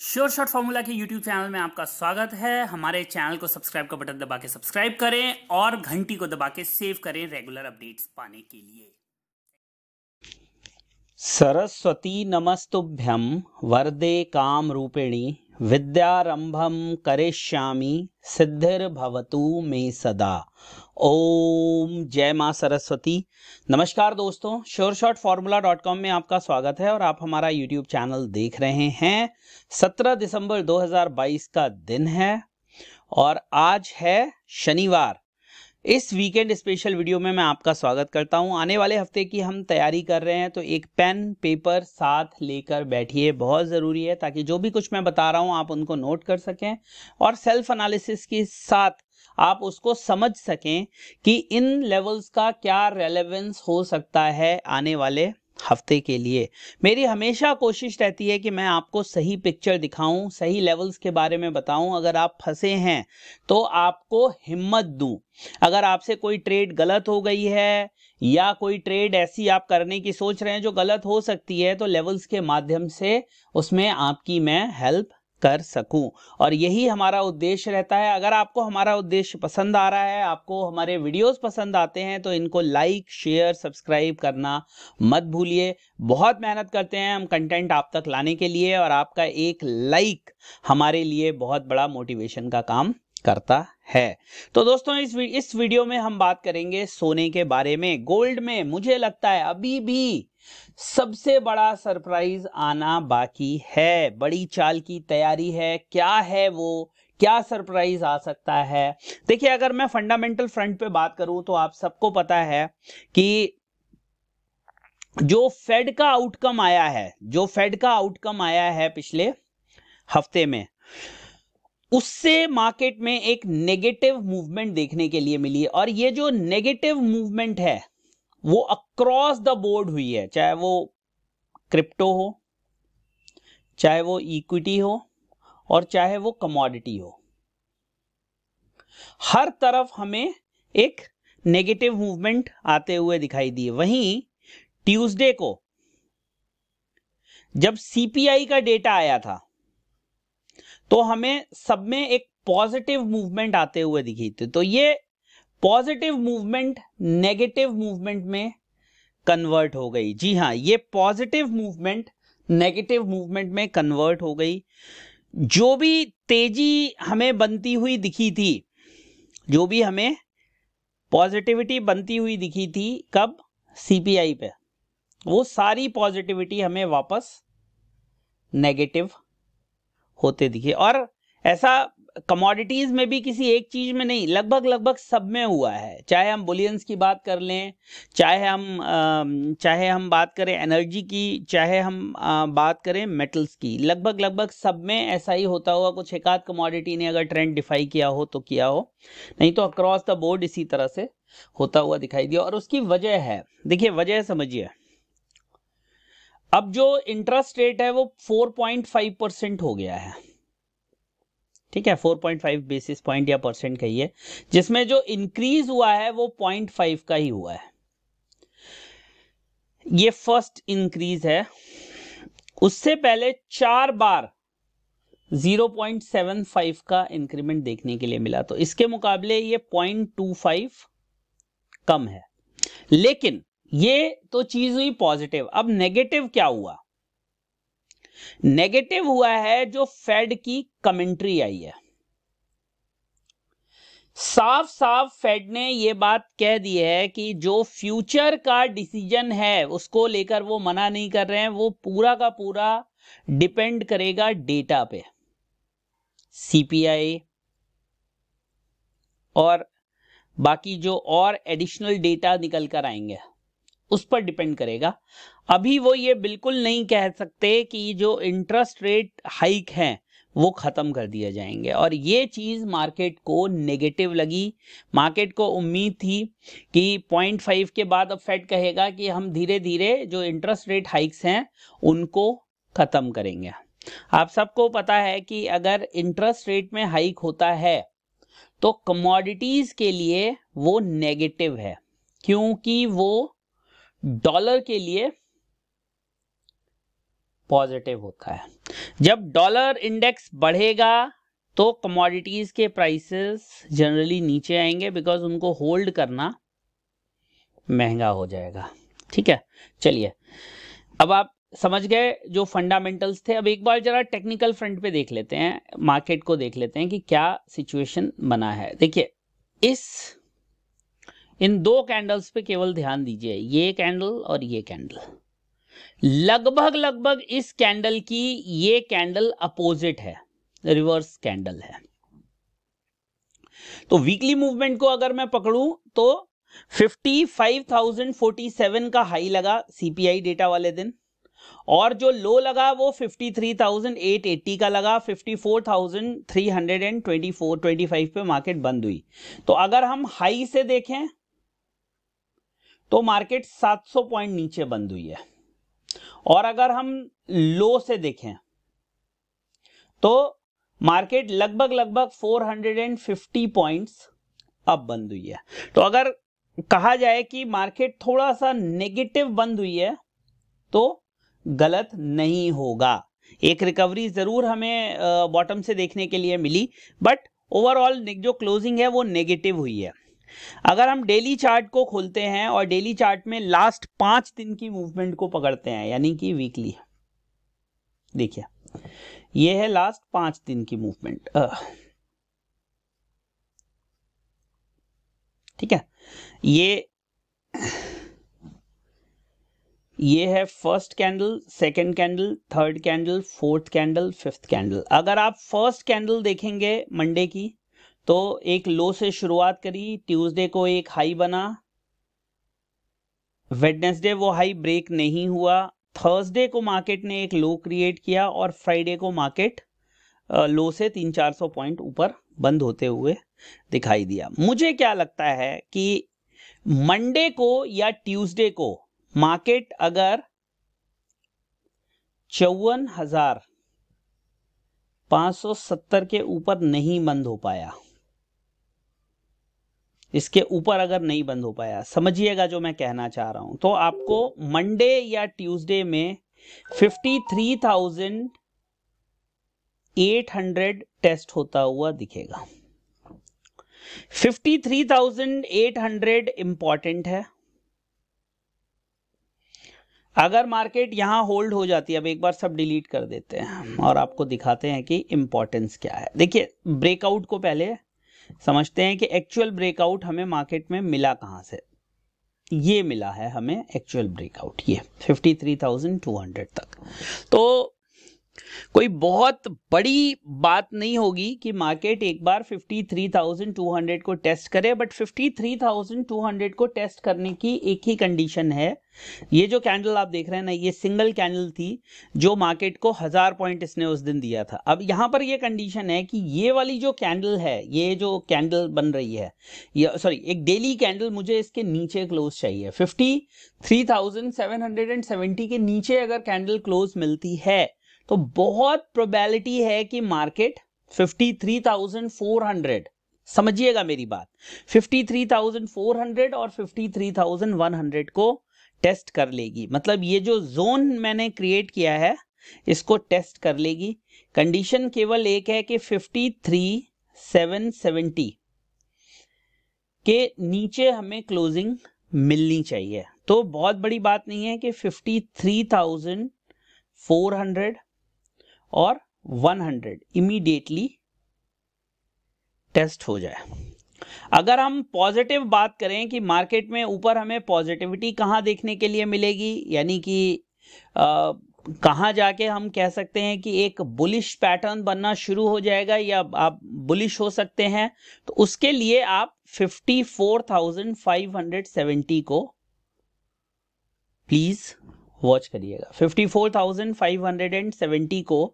sure short formula के YouTube channel में आपका स्वागत है हमारे चैनल को सब्सक्राइब का बटन दबा के सब्सक्राइब करें और घंटी को दबा के सेव करें रेगुलर अपडेट्स पाने के लिए सरस्वती नमस्तुभ्यम वरदे काम रूपिणी विद्यारंभम करिष्यामि भवतु मे सदा ओम जय माँ सरस्वती नमस्कार दोस्तों sure short formula dot com में आपका स्वागत है और आप हमारा यूट्यूब चैनल देख रहे हैं 17 दिसंबर 2022 का दिन है और आज है शनिवार इस वीकेंड स्पेशल वीडियो में मैं आपका स्वागत करता हूं आने वाले हफ्ते की हम तैयारी कर रहे हैं तो एक पेन पेपर साथ लेकर बैठिए बहुत ज़रूरी है ताकि जो भी कुछ मैं बता रहा हूं आप उनको नोट कर सकें और सेल्फ एनालिसिस के साथ आप उसको समझ सकें कि इन लेवल्स का क्या रेलेवेंस हो सकता है आने वाले हफ्ते के लिए मेरी हमेशा कोशिश रहती है कि मैं आपको सही पिक्चर दिखाऊं सही लेवल्स के बारे में बताऊं अगर आप फंसे हैं तो आपको हिम्मत दूं अगर आपसे कोई ट्रेड गलत हो गई है या कोई ट्रेड ऐसी आप करने की सोच रहे हैं जो गलत हो सकती है तो लेवल्स के माध्यम से उसमें आपकी मैं हेल्प कर सकूं और यही हमारा उद्देश्य रहता है अगर आपको हमारा उद्देश्य पसंद आ रहा है आपको हमारे वीडियोस पसंद आते हैं तो इनको लाइक शेयर सब्सक्राइब करना मत भूलिए बहुत मेहनत करते हैं हम कंटेंट आप तक लाने के लिए और आपका एक लाइक हमारे लिए बहुत बड़ा मोटिवेशन का काम करता है तो दोस्तों इस इस वीडियो में हम बात करेंगे सोने के बारे में गोल्ड में मुझे लगता है अभी भी सबसे बड़ा सरप्राइज आना बाकी है बड़ी चाल की तैयारी है क्या है वो क्या सरप्राइज आ सकता है देखिए अगर मैं फंडामेंटल फ्रंट पे बात करूं तो आप सबको पता है कि जो फेड का आउटकम आया है जो फेड का आउटकम आया है पिछले हफ्ते में उससे मार्केट में एक नेगेटिव मूवमेंट देखने के लिए मिली है और ये जो नेगेटिव मूवमेंट है वो अक्रॉस द बोर्ड हुई है चाहे वो क्रिप्टो हो चाहे वो इक्विटी हो और चाहे वो कमोडिटी हो हर तरफ हमें एक नेगेटिव मूवमेंट आते हुए दिखाई दिए वहीं ट्यूसडे को जब सीपीआई का डेटा आया था तो हमें सब में एक पॉजिटिव मूवमेंट आते हुए दिखी थी तो ये पॉजिटिव मूवमेंट नेगेटिव मूवमेंट में कन्वर्ट हो गई जी हाँ ये पॉजिटिव मूवमेंट नेगेटिव मूवमेंट में कन्वर्ट हो गई जो भी तेजी हमें बनती हुई दिखी थी जो भी हमें पॉजिटिविटी बनती हुई दिखी थी कब सीपीआई पे वो सारी पॉजिटिविटी हमें वापस नेगेटिव होते दिखे और ऐसा कमोडिटीज में भी किसी एक चीज में नहीं लगभग लगभग सब में हुआ है चाहे हम बुलियंस की बात कर लें चाहे हम चाहे हम बात करें एनर्जी की चाहे हम बात करें मेटल्स की लगभग लगभग सब में ऐसा ही होता हुआ कुछ एकाध कमोडिटी ने अगर ट्रेंड डिफाई किया हो तो किया हो नहीं तो अक्रॉस द बोर्ड इसी तरह से होता हुआ दिखाई दिया और उसकी वजह है देखिए वजह समझिए अब जो इंटरेस्ट रेट है वो 4.5 परसेंट हो गया है ठीक है 4.5 बेसिस पॉइंट या परसेंट कहिए जिसमें जो इंक्रीज हुआ है वो 0.5 का ही हुआ है ये फर्स्ट इंक्रीज है उससे पहले चार बार 0.75 का इंक्रीमेंट देखने के लिए मिला तो इसके मुकाबले ये 0.25 कम है लेकिन ये तो चीज हुई पॉजिटिव अब नेगेटिव क्या हुआ नेगेटिव हुआ है जो फेड की कमेंट्री आई है साफ साफ फेड ने यह बात कह दी है कि जो फ्यूचर का डिसीजन है उसको लेकर वो मना नहीं कर रहे हैं वो पूरा का पूरा डिपेंड करेगा डेटा पे सीपीआई और बाकी जो और एडिशनल डेटा निकल कर आएंगे उस पर डिपेंड करेगा अभी वो ये बिल्कुल नहीं कह सकते कि जो इंटरेस्ट रेट हाइक हैं वो ख़त्म कर दिए जाएंगे और ये चीज़ मार्केट को नेगेटिव लगी मार्केट को उम्मीद थी कि पॉइंट फाइव के बाद अब फेड कहेगा कि हम धीरे धीरे जो इंटरेस्ट रेट हाइक्स हैं उनको ख़त्म करेंगे आप सबको पता है कि अगर इंटरेस्ट रेट में हाइक होता है तो कमोडिटीज़ के लिए वो नेगेटिव है क्योंकि वो डॉलर के लिए पॉजिटिव होता है जब डॉलर इंडेक्स बढ़ेगा तो कमोडिटीज के प्राइसेस जनरली नीचे आएंगे बिकॉज उनको होल्ड करना महंगा हो जाएगा ठीक है चलिए अब आप समझ गए जो फंडामेंटल्स थे अब एक बार जरा टेक्निकल फ्रंट पे देख लेते हैं मार्केट को देख लेते हैं कि क्या सिचुएशन बना है देखिए इस इन दो कैंडल्स पे केवल ध्यान दीजिए ये कैंडल और ये कैंडल लगभग लगभग इस कैंडल की ये कैंडल अपोजिट है रिवर्स कैंडल है तो वीकली मूवमेंट को अगर मैं पकड़ूं तो 55,047 का हाई लगा सीपीआई डेटा वाले दिन और जो लो लगा वो 53,880 का लगा 54,324 25 पे मार्केट बंद हुई तो अगर हम हाई से देखें तो मार्केट 700 पॉइंट नीचे बंद हुई है और अगर हम लो से देखें तो मार्केट लगभग लगभग 450 पॉइंट्स अब बंद हुई है तो अगर कहा जाए कि मार्केट थोड़ा सा नेगेटिव बंद हुई है तो गलत नहीं होगा एक रिकवरी जरूर हमें बॉटम से देखने के लिए मिली बट ओवरऑल जो क्लोजिंग है वो नेगेटिव हुई है अगर हम डेली चार्ट को खोलते हैं और डेली चार्ट में लास्ट पांच दिन की मूवमेंट को पकड़ते हैं यानी कि वीकली देखिए ये है लास्ट पांच दिन की मूवमेंट ठीक है ये ये है first candle second candle third candle fourth candle fifth candle अगर आप फर्स्ट कैंडल देखेंगे मंडे की तो एक लो से शुरुआत करी ट्यूसडे को एक हाई बना वेडनेसडे वो हाई ब्रेक नहीं हुआ थर्सडे को मार्केट ने एक लो क्रिएट किया और फ्राइडे को मार्केट लो से तीन चार सौ पॉइंट ऊपर बंद होते हुए दिखाई दिया मुझे क्या लगता है कि मंडे को या ट्यूसडे को मार्केट अगर चौवन हजार पांच सौ सत्तर के ऊपर नहीं बंद हो पाया इसके ऊपर अगर नहीं बंद हो पाया समझिएगा जो मैं कहना चाह रहा हूं तो आपको मंडे या ट्यूसडे में 53,800 टेस्ट होता हुआ दिखेगा 53,800 इंपॉर्टेंट है अगर मार्केट यहां होल्ड हो जाती है अब एक बार सब डिलीट कर देते हैं और आपको दिखाते हैं कि इंपॉर्टेंस क्या है देखिए ब्रेकआउट को पहले समझते हैं कि एक्चुअल ब्रेकआउट हमें मार्केट में मिला कहाँ से ये मिला है हमें एक्चुअल ब्रेकआउट ये 53,200 तक तो कोई बहुत बड़ी बात नहीं होगी कि मार्केट एक बार 53,200 को टेस्ट करे बट 53,200 को टेस्ट करने की एक ही कंडीशन है ये जो कैंडल आप देख रहे हैं ना ये सिंगल कैंडल थी जो मार्केट को हजार पॉइंट इसने उस दिन दिया था अब यहां पर ये कंडीशन है कि ये वाली जो कैंडल है ये जो कैंडल बन रही है सॉरी एक डेली कैंडल मुझे इसके नीचे क्लोज चाहिए 53,770 के नीचे अगर कैंडल क्लोज मिलती है तो बहुत प्रोबेबिलिटी है कि मार्केट 53,400 समझिएगा मेरी बात 53,400 और 53,100 को टेस्ट कर लेगी मतलब ये जो जोन मैंने क्रिएट किया है इसको टेस्ट कर लेगी कंडीशन केवल एक है कि 53,770 के नीचे हमें क्लोजिंग मिलनी चाहिए तो बहुत बड़ी बात नहीं है कि 53,400 और 100 इमीडिएटली टेस्ट हो जाए अगर हम पॉजिटिव बात करें कि मार्केट में ऊपर हमें पॉजिटिविटी कहाँ देखने के लिए मिलेगी यानी कि कहाँ जाके हम कह सकते हैं कि एक बुलिश पैटर्न बनना शुरू हो जाएगा या आप बुलिश हो सकते हैं तो उसके लिए आप 54,570 को प्लीज वॉच करिएगा 54,570 को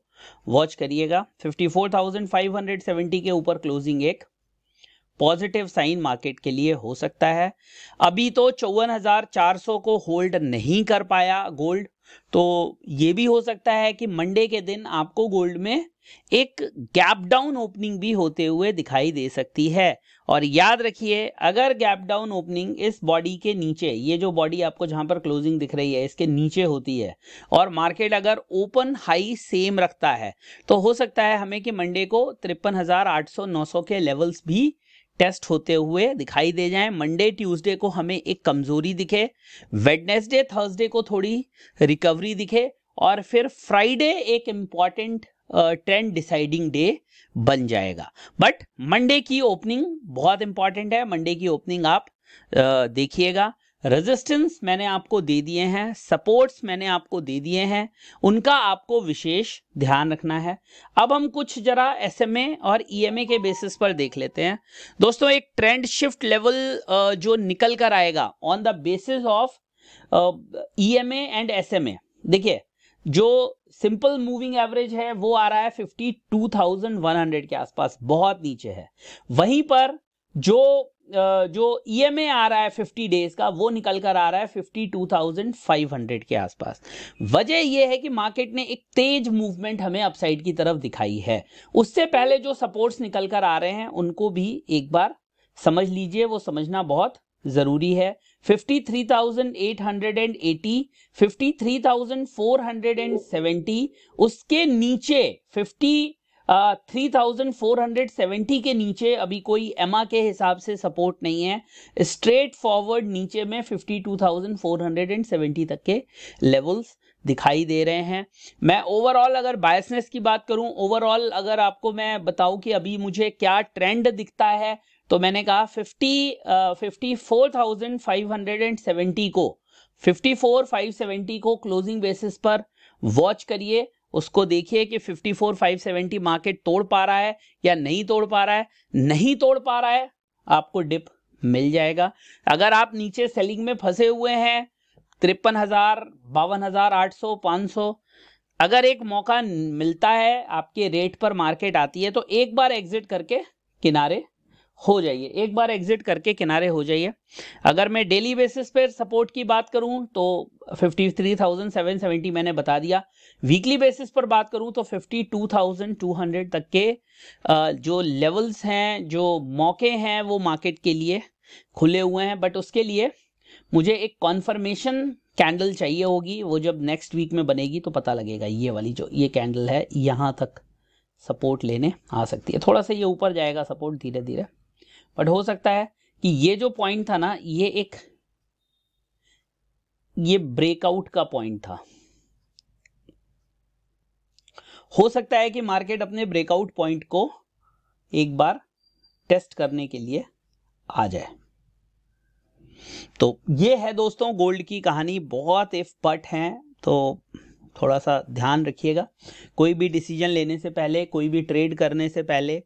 वॉच करिएगा 54,570 के ऊपर क्लोजिंग एक पॉजिटिव साइन मार्केट के लिए हो सकता है अभी तो चौवन को होल्ड नहीं कर पाया गोल्ड तो ये भी हो सकता है कि मंडे के दिन आपको गोल्ड में एक गैप डाउन ओपनिंग भी होते हुए दिखाई दे सकती है और याद रखिए अगर गैप डाउन ओपनिंग इस बॉडी के नीचे ये जो बॉडी आपको जहां पर क्लोजिंग दिख रही है इसके नीचे होती है और मार्केट अगर ओपन हाई सेम रखता है तो हो सकता है हमें कि मंडे को तिरपन हजार आठ सौ नौ सौ के लेवल्स भी टेस्ट होते हुए दिखाई दे जाए मंडे ट्यूसडे को हमें एक कमजोरी दिखे वेडनेसडे थर्सडे को थोड़ी रिकवरी दिखे और फिर फ्राइडे एक इम्पॉर्टेंट ट्रेंड डिसाइडिंग डे बन जाएगा बट मंडे की ओपनिंग बहुत इंपॉर्टेंट है मंडे की ओपनिंग आप uh, देखिएगा रेजिस्टेंस मैंने आपको दे दिए हैं सपोर्ट्स मैंने आपको दे दिए हैं उनका आपको विशेष ध्यान रखना है अब हम कुछ जरा एस और ई e के बेसिस पर देख लेते हैं दोस्तों एक ट्रेंड शिफ्ट लेवल जो निकल कर आएगा on the basis of E and S देखिए जो सिंपल मूविंग एवरेज है वो आ रहा है फिफ्टी के आसपास बहुत नीचे है वहीं पर जो जो ई एम ए आ रहा है फिफ्टी डेज का वो निकल कर आ रहा है fifty two thousand five hundred के आसपास वजह ये है कि मार्केट ने एक तेज मूवमेंट हमें अपसाइड की तरफ दिखाई है उससे पहले जो सपोर्ट्स निकल कर आ रहे हैं उनको भी एक बार समझ लीजिए वो समझना बहुत ज़रूरी है fifty three thousand eight hundred and eighty fifty three thousand four hundred and seventy उसके नीचे fifty three thousand four hundred seventy के नीचे अभी कोई एम के हिसाब से सपोर्ट नहीं है स्ट्रेट फॉरवर्ड नीचे में fifty two thousand four hundred and seventy तक के लेवल्स दिखाई दे रहे हैं मैं ओवरऑल अगर बायसनेस की बात करूं ओवरऑल अगर आपको मैं बताऊं कि अभी मुझे क्या ट्रेंड दिखता है तो मैंने कहा fifty fifty four thousand five hundred and seventy को फिफ्टी फोर फाइव सेवेंटी को क्लोजिंग बेसिस पर वॉच करिए उसको देखिए कि 54,570 मार्केट तोड़ पा रहा है या नहीं तोड़ पा रहा है नहीं तोड़ पा रहा है आपको डिप मिल जाएगा अगर आप नीचे सेलिंग में फंसे हुए हैं तिरपन हजार बावन हजार आठ सौ सौ अगर एक मौका मिलता है आपके रेट पर मार्केट आती है तो एक बार एग्जिट करके किनारे हो जाइए एक बार एग्जिट करके किनारे हो जाइए अगर मैं डेली बेसिस पर सपोर्ट की बात करूं तो 53,770 मैंने बता दिया वीकली बेसिस पर बात करूं तो 52,200 तक के जो लेवल्स हैं जो मौके हैं वो मार्केट के लिए खुले हुए हैं बट उसके लिए मुझे एक कॉन्फर्मेशन कैंडल चाहिए होगी वो जब नेक्स्ट वीक में बनेगी तो पता लगेगा ये वाली जो ये कैंडल है यहाँ तक सपोर्ट लेने आ सकती है थोड़ा सा ये ऊपर जाएगा सपोर्ट धीरे धीरे बट हो सकता है कि ये जो पॉइंट था ना ये एक ये ब्रेकआउट का पॉइंट था हो सकता है कि मार्केट अपने ब्रेकआउट पॉइंट को एक बार टेस्ट करने के लिए आ जाए तो ये है दोस्तों गोल्ड की कहानी बहुत इफ पट है तो थोड़ा सा ध्यान रखिएगा कोई भी डिसीजन लेने से पहले कोई भी ट्रेड करने से पहले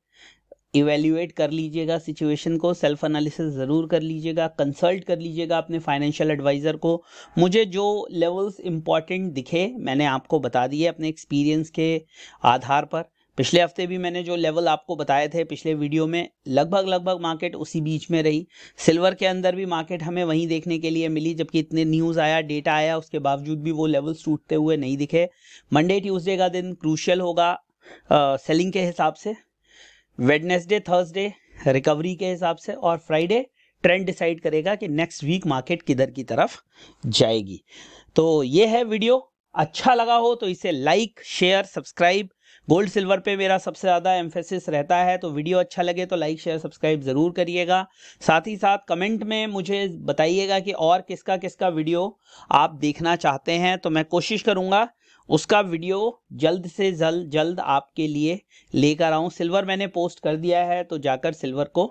इवेल्यूएट कर लीजिएगा सिचुएशन को सेल्फ एनालिसिस ज़रूर कर लीजिएगा कंसल्ट कर लीजिएगा अपने फाइनेंशियल एडवाइज़र को मुझे जो लेवल्स इंपॉर्टेंट दिखे मैंने आपको बता दिए अपने एक्सपीरियंस के आधार पर पिछले हफ्ते भी मैंने जो लेवल आपको बताए थे पिछले वीडियो में लगभग लगभग मार्केट उसी बीच में रही सिल्वर के अंदर भी मार्केट हमें वहीं देखने के लिए मिली जबकि इतने न्यूज़ आया डेटा आया उसके बावजूद भी वो लेवल्स टूटते हुए नहीं दिखे मंडे ट्यूसडे का दिन क्रूशियल होगा सेलिंग के हिसाब से वेडनेसडे थर्सडे रिकवरी के हिसाब से और फ्राइडे ट्रेंड डिसाइड करेगा कि नेक्स्ट वीक मार्केट किधर की तरफ जाएगी तो ये है वीडियो अच्छा लगा हो तो इसे like share subscribe gold silver पे मेरा सबसे ज़्यादा एम्फेसिस रहता है तो वीडियो अच्छा लगे तो लाइक शेयर सब्सक्राइब ज़रूर करिएगा साथ ही साथ कमेंट में मुझे बताइएगा कि और किसका किसका वीडियो आप देखना चाहते हैं तो मैं कोशिश करूँगा उसका वीडियो जल्द से जल्द जल्द आपके लिए लेकर आऊँ सिल्वर मैंने पोस्ट कर दिया है तो जाकर सिल्वर को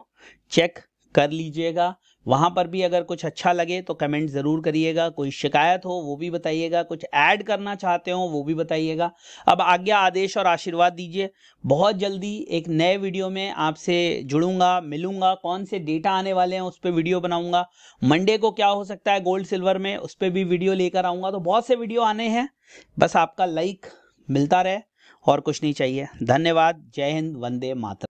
चेक कर लीजिएगा वहाँ पर भी अगर कुछ अच्छा लगे तो कमेंट ज़रूर करिएगा कोई शिकायत हो वो भी बताइएगा कुछ ऐड करना चाहते हो वो भी बताइएगा अब आज्ञा आदेश और आशीर्वाद दीजिए बहुत जल्दी एक नए वीडियो में आपसे जुड़ूंगा मिलूंगा कौन से डेटा आने वाले हैं उस पर वीडियो बनाऊंगा मंडे को क्या हो सकता है गोल्ड सिल्वर में उस पर भी वीडियो लेकर आऊँगा तो बहुत से वीडियो आने हैं बस आपका लाइक मिलता रहे और कुछ नहीं चाहिए धन्यवाद जय हिंद वंदे मातरम